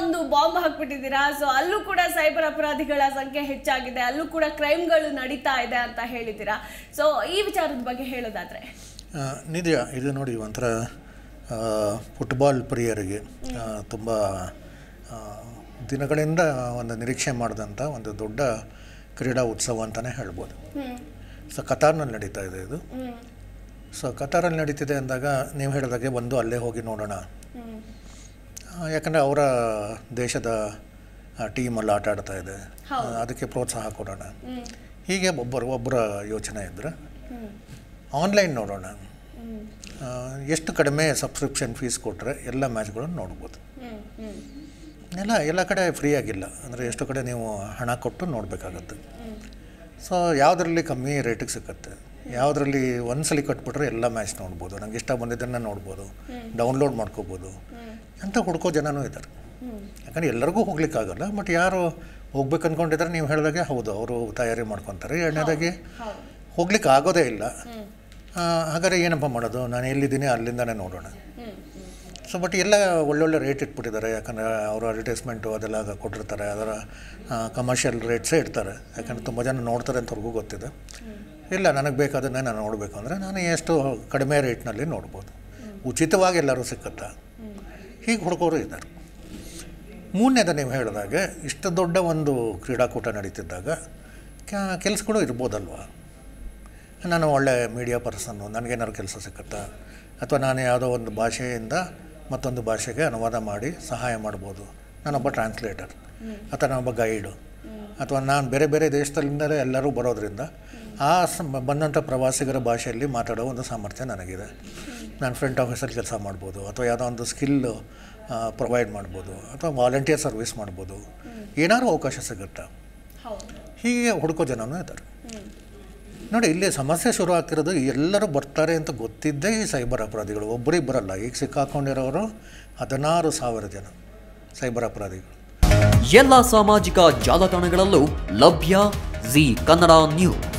ಒಂದು bomb ಹಾಕ್ಬಿಟ್ಟಿದ್ದೀರಾ so ಅಲ್ಲೂ ಕೂಡ ಸೈಬರ್ ಅಪರಾಧಿಗಳ ಸಂಖ್ಯೆ ಹೆಚ್ಚಾಗಿದೆ ಅಲ್ಲೂ ಕೂಡ ಕ್ರೈಮ್ಗಳು ನಡೀತಾ ಇದೆ ಅಂತ ಹೇಳಿದ್ದೀರಾ ಸೊ ಈ ವಿಚಾರದ ಬಗ್ಗೆ ಹೇಳೋದಾದರೆ ನಿಧಿಯ ಇದು ನೋಡಿ ಒಂಥರ ಫುಟ್ಬಾಲ್ ಪ್ರಿಯರಿಗೆ ತುಂಬ ದಿನಗಳಿಂದ ಒಂದು ನಿರೀಕ್ಷೆ ಮಾಡಿದಂಥ ಒಂದು ದೊಡ್ಡ ಕ್ರೀಡಾ ಉತ್ಸವ ಅಂತಲೇ ಹೇಳ್ಬೋದು ಸೊ ಕತಾರ್ನಲ್ಲಿ ನಡೀತಾ ಇದೆ ಇದು ಸೊ ಕತಾರಲ್ಲಿ ನಡೀತಿದೆ ಅಂದಾಗ ನೀವು ಹೇಳಿದಾಗೆ ಒಂದು ಅಲ್ಲೇ ಹೋಗಿ ನೋಡೋಣ ಯಾಕಂದರೆ ಅವರ ದೇಶದ ಟೀಮಲ್ಲಿ ಆಟ ಆಡ್ತಾ ಇದೆ ಅದಕ್ಕೆ ಪ್ರೋತ್ಸಾಹ ಕೊಡೋಣ ಹೀಗೆ ಒಬ್ಬರು ಒಬ್ಬರ ಯೋಚನೆ ಇದ್ದರೆ ಆನ್ಲೈನ್ ನೋಡೋಣ ಎಷ್ಟು ಕಡಿಮೆ ಸಬ್ಸ್ಕ್ರಿಪ್ಷನ್ ಫೀಸ್ ಕೊಟ್ಟರೆ ಎಲ್ಲ ಮ್ಯಾಚ್ಗಳನ್ನು ನೋಡ್ಬೋದು ಎಲ್ಲ ಎಲ್ಲ ಕಡೆ ಫ್ರೀ ಆಗಿಲ್ಲ ಅಂದರೆ ಎಷ್ಟು ಕಡೆ ನೀವು ಹಣ ಕೊಟ್ಟು ನೋಡಬೇಕಾಗತ್ತೆ ಸೊ ಯಾವುದರಲ್ಲಿ ಕಮ್ಮಿ ರೇಟಿಗೆ ಸಿಕ್ಕತ್ತೆ ಯಾವುದರಲ್ಲಿ ಒಂದ್ಸಲಿ ಕಟ್ಬಿಟ್ರೆ ಎಲ್ಲ ಮ್ಯಾಚ್ ನೋಡ್ಬೋದು ನಂಗೆ ಇಷ್ಟ ಬಂದಿದ್ದನ್ನು ನೋಡ್ಬೋದು ಡೌನ್ಲೋಡ್ ಮಾಡ್ಕೋಬೋದು ಅಂತ ಹುಡ್ಕೋ ಜನನೂ ಇದ್ದಾರೆ ಯಾಕಂದರೆ ಎಲ್ಲರಿಗೂ ಹೋಗ್ಲಿಕ್ಕಾಗಲ್ಲ ಬಟ್ ಯಾರು ಹೋಗ್ಬೇಕು ಅಂದ್ಕೊಂಡಿದ್ದಾರೆ ನೀವು ಹೇಳಿದಾಗೆ ಹೌದು ಅವರು ತಯಾರಿ ಮಾಡ್ಕೊತಾರೆ ಎರಡನೇದಾಗಿ ಹೋಗ್ಲಿಕ್ಕೆ ಆಗೋದೇ ಇಲ್ಲ ಹಾಗಾದ್ರೆ ಏನಪ್ಪ ಮಾಡೋದು ನಾನು ಎಲ್ಲಿದ್ದೀನಿ ಅಲ್ಲಿಂದನೇ ನೋಡೋಣ ಸೊ ಬಟ್ ಎಲ್ಲ ಒಳ್ಳೊಳ್ಳೆ ರೇಟ್ ಇಟ್ಬಿಟ್ಟಿದ್ದಾರೆ ಯಾಕಂದರೆ ಅವರು ಅಡ್ವರ್ಟೈಸ್ಮೆಂಟು ಅದೆಲ್ಲ ಕೊಟ್ಟಿರ್ತಾರೆ ಅದರ ಕಮರ್ಷಿಯಲ್ ರೇಟ್ಸೇ ಇಡ್ತಾರೆ ಯಾಕಂದರೆ ತುಂಬ ಜನ ನೋಡ್ತಾರೆ ಅಂತ ಅವ್ರಿಗೂ ಗೊತ್ತಿದೆ ಇಲ್ಲ ನನಗೆ ಬೇಕಾದನ್ನೇ ನಾನು ನೋಡಬೇಕು ಅಂದರೆ ನಾನು ಎಷ್ಟು ಕಡಿಮೆ ರೇಟ್ನಲ್ಲಿ ನೋಡ್ಬೋದು ಉಚಿತವಾಗಿ ಎಲ್ಲರೂ ಸಿಕ್ಕುತ್ತಾ ಹೀಗೆ ಹುಡುಕೋರು ಇದ್ದಾರೆ ಮೂರನೇದ ನೀವು ಹೇಳಿದಾಗ ಇಷ್ಟು ದೊಡ್ಡ ಒಂದು ಕ್ರೀಡಾಕೂಟ ನಡೀತಿದ್ದಾಗ ಕೆಲಸಗಳು ಇರ್ಬೋದಲ್ವ ನಾನು ಒಳ್ಳೆ ಮೀಡಿಯಾ ಪರ್ಸನ್ನು ನನಗೇನಾದ್ರು ಕೆಲಸ ಸಿಕ್ಕತ್ತಾ ಅಥವಾ ನಾನು ಯಾವುದೋ ಒಂದು ಭಾಷೆಯಿಂದ ಮತ್ತೊಂದು ಭಾಷೆಗೆ ಅನುವಾದ ಮಾಡಿ ಸಹಾಯ ಮಾಡ್ಬೋದು ನಾನೊಬ್ಬ ಟ್ರಾನ್ಸ್ಲೇಟರ್ ಅಥವಾ ನಾನೊಬ್ಬ ಗೈಡು ಅಥವಾ ನಾನು ಬೇರೆ ಬೇರೆ ದೇಶದಲ್ಲಿಂದಲೇ ಎಲ್ಲರೂ ಬರೋದರಿಂದ ಆ ಬಂದಂಥ ಪ್ರವಾಸಿಗರ ಭಾಷೆಯಲ್ಲಿ ಮಾತಾಡೋ ಒಂದು ಸಾಮರ್ಥ್ಯ ನನಗಿದೆ ನಾನು ಫ್ರಂಟ್ ಆಫೀಸಲ್ಲಿ ಕೆಲಸ ಮಾಡ್ಬೋದು ಅಥವಾ ಯಾವುದೋ ಒಂದು ಸ್ಕಿಲ್ ಪ್ರೊವೈಡ್ ಮಾಡ್ಬೋದು ಅಥವಾ ವಾಲಂಟಿಯರ್ ಸರ್ವಿಸ್ ಮಾಡ್ಬೋದು ಏನಾದರೂ ಅವಕಾಶ ಸಿಗುತ್ತೆ ಹೀಗೆ ಹುಡುಕೋ ಜನನೂ ಇದ್ದಾರೆ ನೋಡಿ ಇಲ್ಲಿ ಸಮಸ್ಯೆ ಶುರು ಆಗ್ತಿರೋದು ಎಲ್ಲರೂ ಬರ್ತಾರೆ ಅಂತ ಗೊತ್ತಿದ್ದೇ ಈ ಸೈಬರ್ ಅಪರಾಧಿಗಳು ಒಬ್ಬರಿಗೆ ಈಗ ಸಿಕ್ಕಾಕೊಂಡಿರೋರು ಹದಿನಾರು ಸಾವಿರ ಜನ ಸೈಬರ್ ಅಪರಾಧಿಗಳು ಎಲ್ಲ ಸಾಮಾಜಿಕ ಜಾಲತಾಣಗಳಲ್ಲೂ ಲಭ್ಯ ಜಿ ಕನ್ನಡ ನ್ಯೂಸ್